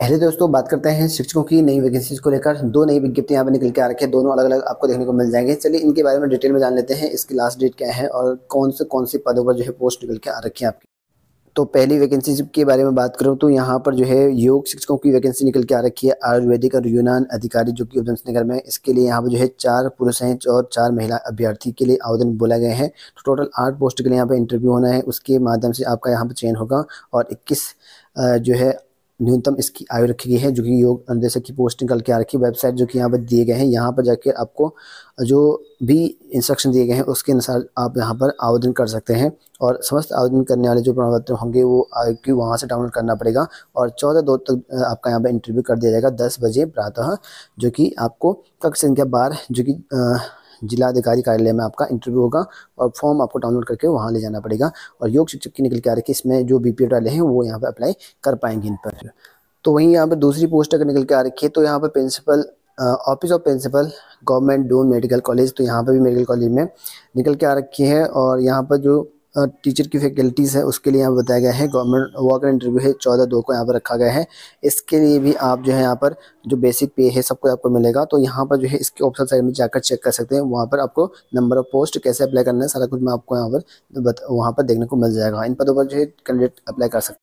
पहले दोस्तों बात करते हैं शिक्षकों की नई वैकेंसीज को लेकर दो नई विज्ञप्ति यहाँ पर निकल के आ रखे हैं दोनों अलग अलग आपको देखने को मिल जाएंगे चलिए इनके बारे में डिटेल में जान लेते हैं इसकी लास्ट डेट क्या है और कौन से कौन से पदों पर जो है पोस्ट निकल के आ रखी है आपकी तो पहली वैकेंसी के बारे में बात करूँ तो यहाँ पर जो है योग शिक्षकों की वैकेंसी निकल के आ रखी है आयुर्वेदिक और यूनान अधिकारी जो कि उधमसिंह में इसके लिए यहाँ पर जो है चार पुरुष हैं और चार महिला अभ्यर्थी के लिए आवेदन बोला गया है तो टोटल आठ पोस्ट के लिए यहाँ पर इंटरव्यू होना है उसके माध्यम से आपका यहाँ पर चयन होगा और इक्कीस जो है न्यूनतम इसकी आयु रखी गई है जो कि योग जैसे कि पोस्टिंग कल के आ रखी वेबसाइट जो कि यहाँ पर दिए गए हैं यहाँ पर जाकर आपको जो भी इंस्ट्रक्शन दिए गए हैं उसके अनुसार आप यहाँ पर आवेदन कर सकते हैं और समस्त आवेदन करने वाले जो प्रमाण पत्र होंगे वो की वहाँ से डाउनलोड करना पड़ेगा और चौदह दो तक आपका यहाँ पर इंटरव्यू कर दिया जाएगा दस बजे प्रातः जो कि आपको कक्ष संख्या बारह जो कि जिलाधिकारी कार्यालय में आपका इंटरव्यू होगा और फॉर्म आपको डाउनलोड करके वहाँ ले जाना पड़ेगा और योग शिक्षक की निकल के आ रही है इसमें जो बी वाले हैं वो यहाँ पर अप्लाई कर पाएंगे इन पर तो वहीं यहाँ पर दूसरी पोस्ट अगर निकल के आ रखी है तो यहाँ पर principal office of principal government Doon medical college तो यहाँ पर भी मेडिकल कॉलेज में निकल के आ रखी है और यहाँ पर जो टीचर की फैकल्टीज़ है उसके लिए यहाँ बताया गया है गवर्नमेंट वॉकर इंटरव्यू है चौदह दो को यहाँ पर रखा गया है इसके लिए भी आप जो है यहाँ पर जो बेसिक पे है सबको आपको मिलेगा तो यहाँ पर जो है इसके ऑप्शन साइड में जाकर चेक कर सकते हैं वहाँ पर आपको नंबर ऑफ पोस्ट कैसे अप्लाई करना है सारा कुछ मैं आपको यहाँ पर वहाँ पर देखने को मिल जाएगा इन पदों पर जो है कैंडिडेट अप्लाई कर सकते हैं